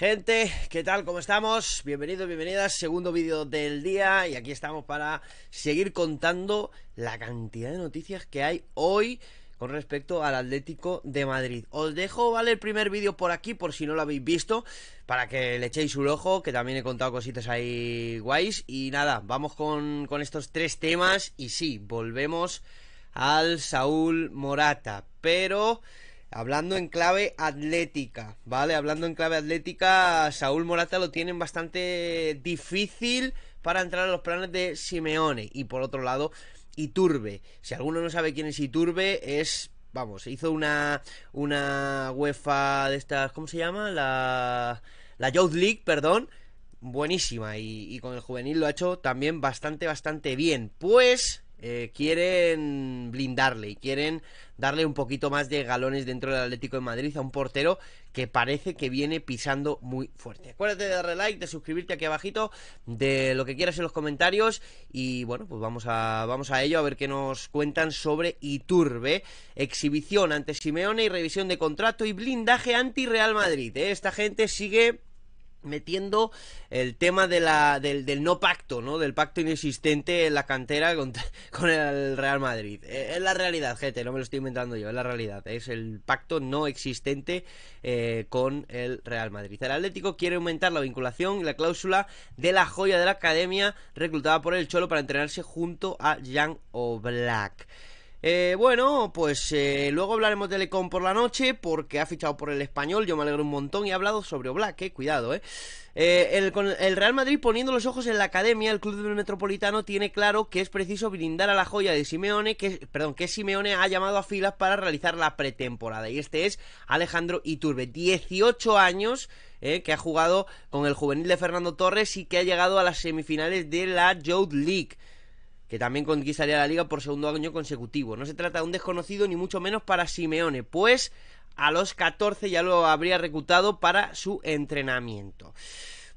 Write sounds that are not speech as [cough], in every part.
Gente, ¿qué tal? ¿Cómo estamos? Bienvenidos, bienvenidas. Segundo vídeo del día y aquí estamos para seguir contando la cantidad de noticias que hay hoy con respecto al Atlético de Madrid. Os dejo, ¿vale? El primer vídeo por aquí, por si no lo habéis visto, para que le echéis un ojo, que también he contado cositas ahí guays. Y nada, vamos con, con estos tres temas y sí, volvemos al Saúl Morata, pero... Hablando en clave atlética, ¿vale? Hablando en clave atlética, Saúl Morata lo tienen bastante difícil para entrar a los planes de Simeone. Y por otro lado, Iturbe. Si alguno no sabe quién es Iturbe, es vamos, hizo una, una UEFA de estas, ¿cómo se llama? La, la Youth League, perdón, buenísima y, con el juvenil lo ha hecho también bastante, bastante bien. Pues eh, quieren blindarle y quieren darle un poquito más de galones dentro del Atlético de Madrid a un portero que parece que viene pisando muy fuerte. Acuérdate de darle like, de suscribirte aquí abajito, de lo que quieras en los comentarios y bueno, pues vamos a, vamos a ello a ver qué nos cuentan sobre Iturbe, exhibición ante Simeone y revisión de contrato y blindaje anti Real Madrid. ¿eh? Esta gente sigue metiendo el tema de la, del, no pacto, ¿no? Del pacto inexistente en la cantera [laughs] con, el Real Madrid. Eh, es la realidad, gente, no me lo estoy inventando yo, es la realidad. Es el pacto no existente eh, con el Real Madrid. El Atlético quiere aumentar la vinculación y la cláusula de la joya de la academia reclutada por el Cholo para entrenarse junto a Jan O'Black. Eh, bueno, pues eh, luego hablaremos de Lecom por la noche porque ha fichado por el español, yo me alegro un montón y ha hablado sobre Oblak, eh, cuidado, eh. el, Real Madrid poniendo los ojos en la academia, el club del Metropolitano tiene claro que es preciso brindar a la joya de Simeone, que, perdón, que Simeone ha llamado a filas para realizar la pretemporada y este es Alejandro Iturbe, 18 años. Eh, que ha jugado con el juvenil de Fernando Torres y que ha llegado a las semifinales de la Youth League que también conquistaría la liga por segundo año consecutivo. No se trata de un desconocido ni mucho menos para Simeone, pues a los 14 ya lo habría reclutado para su entrenamiento.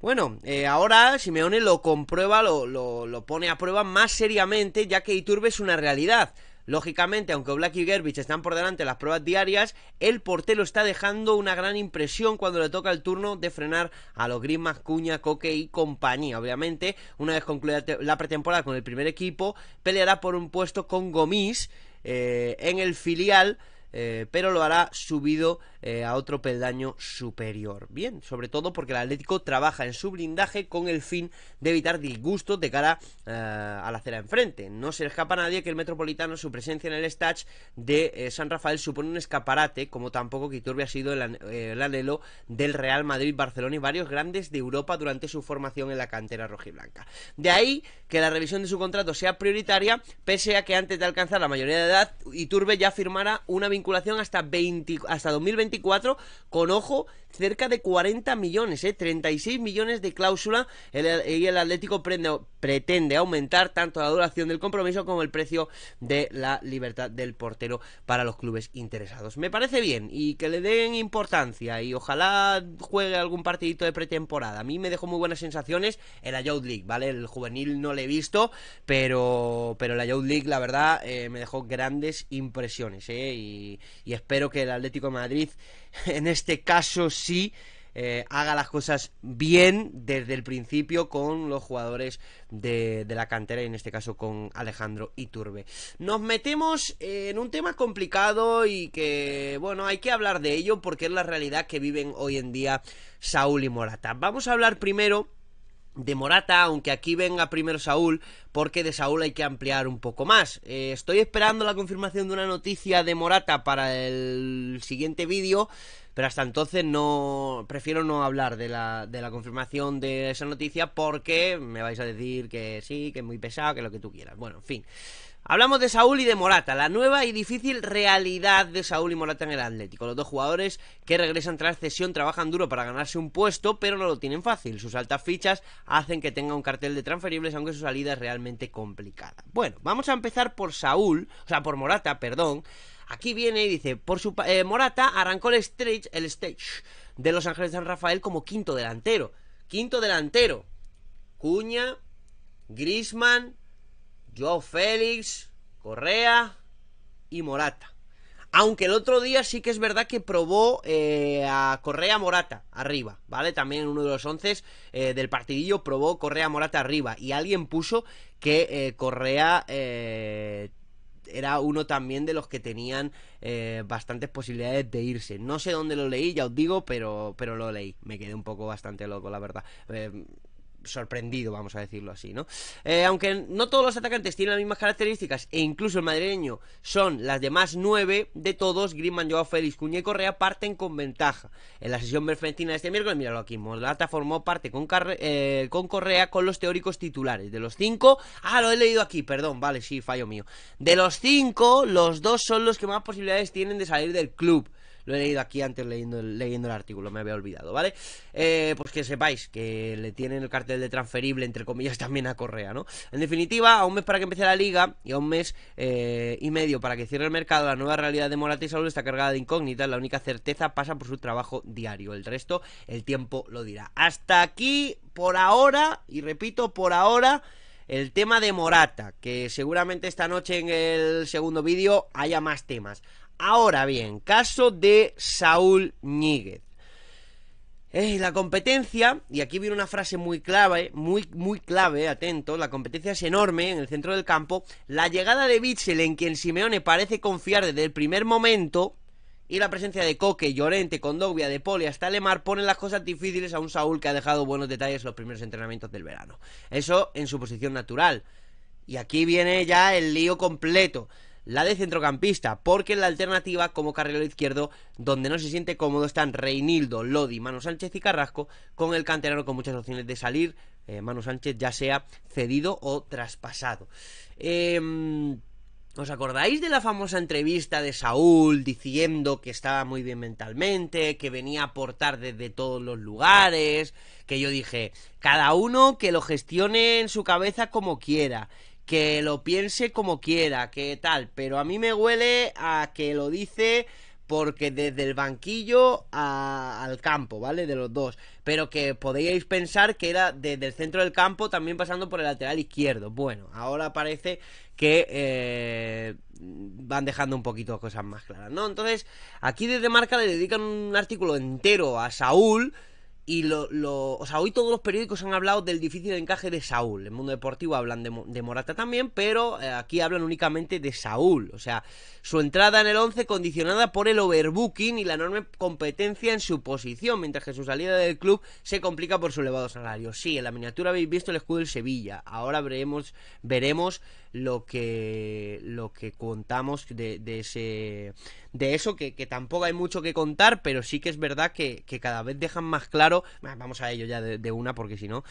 Bueno, eh, ahora Simeone lo comprueba, lo pone a prueba más seriamente, ya que Iturbe es una realidad. Lógicamente, aunque Black y Gerbich están por delante en las pruebas diarias, el portero está dejando una gran impresión cuando le toca el turno de frenar a los Griezmann, Cuña, Coque y compañía. Obviamente, una vez concluida la pretemporada con el primer equipo, peleará por un puesto con Gomis eh, en el filial, eh, pero lo hará subido eh, a otro peldaño superior. Bien, sobre todo porque el Atlético trabaja en su blindaje con el fin de evitar disgustos de cara eh, a la acera enfrente. No se escapa a nadie que el Metropolitano, su presencia en el stage de eh, San Rafael supone un escaparate, como tampoco que Iturbe ha sido el, alelo anhelo del Real Madrid, Barcelona y varios grandes de Europa durante su formación en la cantera rojiblanca. De ahí que la revisión de su contrato sea prioritaria, pese a que antes de alcanzar la mayoría de edad, Iturbe ya firmara una vinculación hasta, 20, hasta 2020 con ojo cerca de 40 millones, ¿eh? 36 millones de cláusula y el, Atlético pretende aumentar tanto la duración del compromiso como el precio de la libertad del portero para los clubes interesados. Me parece bien y que le den importancia y ojalá juegue algún partidito de pretemporada. A mí me dejó muy buenas sensaciones en la Youth League, ¿vale? El juvenil no le he visto, pero, pero la Youth League la verdad eh, me dejó grandes impresiones ¿eh? y, y espero que el Atlético de Madrid [laughs] en este caso sí eh, haga las cosas bien desde el principio con los jugadores de, de, la cantera y en este caso con Alejandro Iturbe. Nos metemos en un tema complicado y que, bueno, hay que hablar de ello porque es la realidad que viven hoy en día Saúl y Morata. Vamos a hablar primero de Morata, aunque aquí venga primero Saúl, porque de Saúl hay que ampliar un poco más. Eh, estoy esperando la confirmación de una noticia de Morata para el siguiente vídeo, pero hasta entonces no prefiero no hablar de la, de la confirmación de esa noticia porque me vais a decir que sí, que es muy pesado, que lo que tú quieras. Bueno, en fin. Hablamos de Saúl y de Morata, la nueva y difícil realidad de Saúl y Morata en el Atlético. Los dos jugadores que regresan tras cesión trabajan duro para ganarse un puesto, pero no lo tienen fácil. Sus altas fichas hacen que tenga un cartel de transferibles, aunque su salida es realmente complicada. Bueno, vamos a empezar por Saúl, o sea, por Morata, perdón. Aquí viene y dice, por su eh, Morata arrancó el stage, el stage de Los Ángeles San Rafael como quinto delantero. Quinto delantero. Cuña, Grisman, Joao Félix, Correa y Morata. Aunque el otro día sí que es verdad que probó eh, a Correa Morata arriba, ¿vale? También en uno de los once eh, del partidillo probó Correa Morata arriba. Y alguien puso que eh, Correa era uno también de los que tenían bastantes posibilidades de irse. No sé dónde lo leí, ya os digo, pero, pero lo leí. Me quedé un poco bastante loco, la verdad sorprendido, vamos a decirlo así, ¿no? Eh, aunque no todos los atacantes tienen las mismas características, e incluso el madrileño son las demás nueve de todos, Griezmann, Joao Félix, Cuña y Correa parten con ventaja. En la sesión berfentina de este miércoles, míralo aquí, Moldata formó parte con, eh, con Correa con los teóricos titulares. De los cinco, ah, lo he leído aquí, perdón, vale, sí, fallo mío. De los cinco, los dos son los que más posibilidades tienen de salir del club. Lo he leído aquí antes leyendo el, leyendo el artículo, me había olvidado, ¿vale? Eh, pues que sepáis que le tienen el cartel de transferible, entre comillas, [laughs] también a Correa, ¿no? En definitiva, a un mes para que empiece la liga y a un mes eh, y medio para que cierre el mercado, la nueva realidad de Morata y Saúl está cargada de incógnitas. La única certeza pasa por su trabajo diario. El resto, el tiempo lo dirá. Hasta aquí, por ahora, y repito, por ahora el tema de Morata, que seguramente esta noche en el segundo vídeo haya más temas. Ahora bien, caso de Saúl Ñíguez. la competencia, y aquí viene una frase muy clave, muy, muy clave, atento, la competencia es enorme en el centro del campo. La llegada de bichel en quien Simeone parece confiar desde el primer momento, y la presencia de Coque, Llorente, Condovia, De Poli hasta Lemar ponen las cosas difíciles a un Saúl que ha dejado buenos detalles en los primeros entrenamientos del verano. Eso en su posición natural. Y aquí viene ya el lío completo la de centrocampista, porque la alternativa como carrilero izquierdo, donde no se siente cómodo, están Reinildo, Lodi, Manu Sánchez y Carrasco, con el canterano con muchas opciones de salir, eh, Manu Sánchez ya sea cedido o traspasado. Em, ¿Os acordáis de la famosa entrevista de Saúl diciendo que estaba muy bien mentalmente, que venía a aportar desde todos los lugares? Que yo dije, cada uno que lo gestione en su cabeza como quiera que lo piense como quiera, que tal, pero a mí me huele a que lo dice porque desde el banquillo al campo, ¿vale? De los dos. Pero que podíais pensar que era desde el centro del campo también pasando por el lateral izquierdo. Bueno, ahora parece que eh, van dejando un poquito cosas más claras, ¿no? Entonces, aquí desde Marca le dedican un artículo entero a Saúl. Y lo, lo, o sea, hoy todos los periódicos han hablado del difícil encaje de Saúl. El mundo deportivo hablan de, Morata también, pero eh, aquí hablan únicamente de Saúl. O sea, su entrada en el 11 condicionada por el overbooking y la enorme competencia en su posición, mientras que su salida del club se complica por su elevado salario. Sí, en la miniatura habéis visto el escudo del Sevilla. Ahora veremos, veremos lo que, lo que contamos de, ese, de eso, que, tampoco hay mucho que contar, pero sí que es verdad que, cada vez dejan más claro, vamos a ello ya de, una porque si no,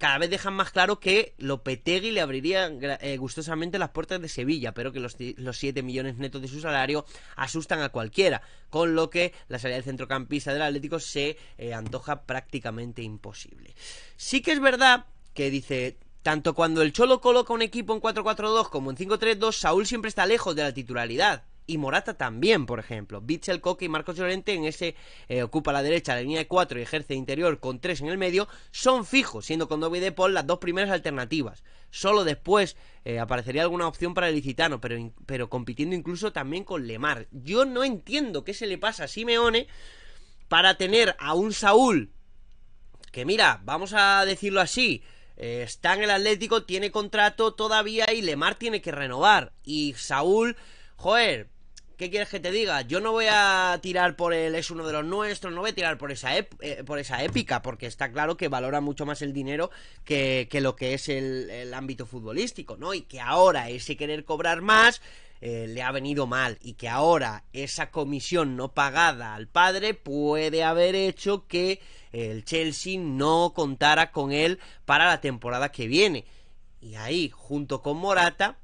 cada vez dejan más claro que Lopetegui le abriría eh, gustosamente las puertas de Sevilla, pero que los, 7 millones netos de su salario asustan a cualquiera, con lo que la salida del centrocampista del Atlético se eh, antoja prácticamente imposible. Sí que es verdad que dice, tanto cuando el Cholo coloca un equipo en 4-4-2 como en 5-3-2, Saúl siempre está lejos de la titularidad. Y Morata también, por ejemplo. Bitzel, Coque y Marcos Llorente en ese eh, ocupa la derecha, la línea de 4 y ejerce interior con 3 en el medio, son fijos, siendo con Dobby Paul las dos primeras alternativas. Solo después eh, aparecería alguna opción para el licitano, pero, pero compitiendo incluso también con Lemar. Yo no entiendo qué se le pasa a Simeone para tener a un Saúl que mira, vamos a decirlo así, está eh, en el Atlético, tiene contrato todavía y Lemar tiene que renovar. Y Saúl, joder, ¿qué quieres que te diga? Yo no voy a tirar por él es uno de los nuestros, no voy a tirar por esa, eh, por esa épica, porque está claro que valora mucho más el dinero que, que lo que es el, el, ámbito futbolístico, ¿no? Y que ahora ese querer cobrar más eh, le ha venido mal y que ahora esa comisión no pagada al padre puede haber hecho que el Chelsea no contara con él para la temporada que viene. Y ahí, junto con Morata,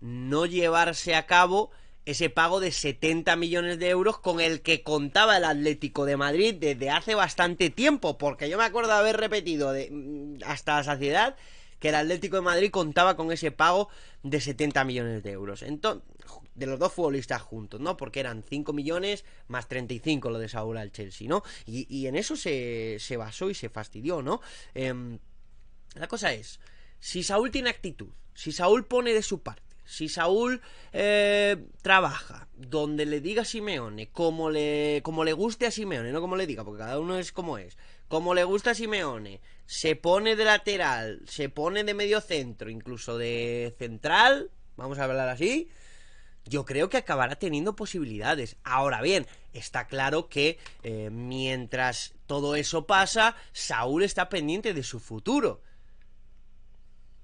no llevarse a cabo ese pago de 70 millones de euros con el que contaba el Atlético de Madrid desde hace bastante tiempo, porque yo me acuerdo de haber repetido mm, hasta la saciedad que el Atlético de Madrid contaba con ese pago de 70 millones de euros. Entonces, de los dos futbolistas juntos, ¿no? Porque eran 5 millones más 35 lo de Saúl al Chelsea, ¿no? Y, en eso se, basó y se fastidió, ¿no? Em, la cosa es, si Saúl tiene actitud, si Saúl pone de su parte, si Saúl eh, trabaja donde le diga a Simeone, como le, como le guste a Simeone, no como le diga, porque cada uno es como es, como le gusta a Simeone, se pone de lateral, se pone de medio centro, incluso de central, vamos a hablar así, yo creo que acabará teniendo posibilidades. Ahora bien, está claro que eh, mientras todo eso pasa, Saúl está pendiente de su futuro.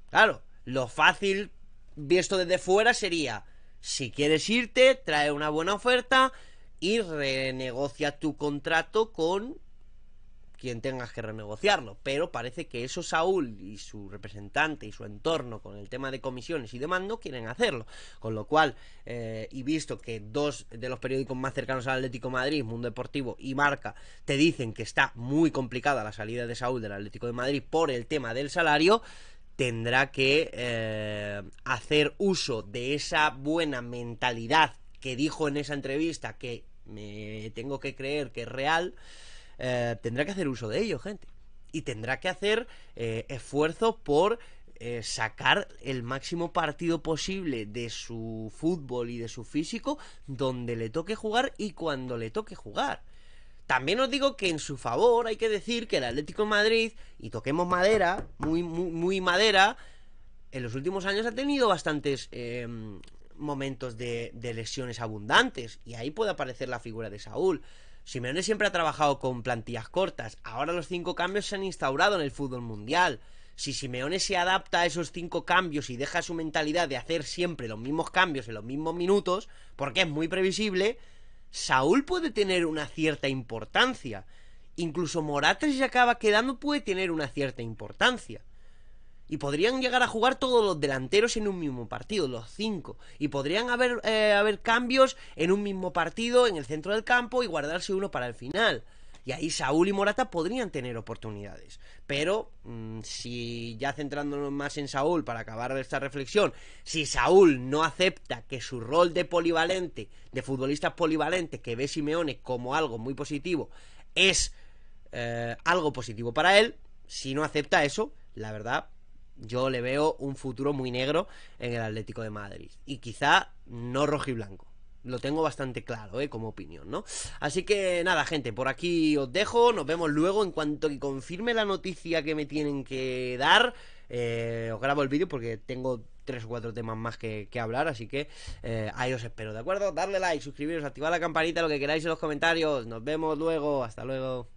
Claro, lo fácil visto desde fuera sería, si quieres irte, trae una buena oferta y renegocia tu contrato con quien tengas que renegociarlo. Pero parece que eso Saúl y su representante y su entorno con el tema de comisiones y de quieren hacerlo. Con lo cual, eh, y visto que dos de los periódicos más cercanos al Atlético de Madrid, Mundo Deportivo y Marca, te dicen que está muy complicada la salida de Saúl del Atlético de Madrid por el tema del salario, tendrá que eh, hacer uso de esa buena mentalidad que dijo en esa entrevista que me tengo que creer que es real, eh, tendrá que hacer uso de ello, gente. Y tendrá que hacer eh, esfuerzo por sacar el máximo partido posible de su fútbol y de su físico donde le toque jugar y cuando le toque jugar. También os digo que en su favor hay que decir que el Atlético Madrid, y toquemos madera, muy, muy, madera, en los últimos años ha tenido bastantes em, momentos de, de, lesiones abundantes. Y ahí puede aparecer la figura de Saúl. Simeone siempre ha trabajado con plantillas cortas. Ahora los cinco cambios se han instaurado en el fútbol mundial. Si Simeone se adapta a esos cinco cambios y deja su mentalidad de hacer siempre los mismos cambios en los mismos minutos, porque es muy previsible, Saúl puede tener una cierta importancia. Incluso Moratres se acaba quedando puede tener una cierta importancia. Y podrían llegar a jugar todos los delanteros en un mismo partido, los cinco. Y podrían haber, eh, haber cambios en un mismo partido, en el centro del campo, y guardarse uno para el final. Y ahí Saúl y Morata podrían tener oportunidades. Pero mm, si ya centrándonos más en Saúl para acabar esta reflexión, si Saúl no acepta que su rol de polivalente, de futbolista polivalente que ve Simeone como algo muy positivo, es eh, algo positivo para él, si no acepta eso, la verdad, yo le veo un futuro muy negro en el Atlético de Madrid. Y quizá no rojiblanco. Lo tengo bastante claro, ¿eh? Como opinión, ¿no? Así que nada, gente, por aquí os dejo. Nos vemos luego en cuanto que confirme la noticia que me tienen que dar. Eh, os grabo el vídeo porque tengo tres o cuatro temas más que, hablar, así que eh, ahí os espero, ¿de acuerdo? Darle like, suscribiros, activar la campanita, lo que queráis en los comentarios. Nos vemos luego, hasta luego.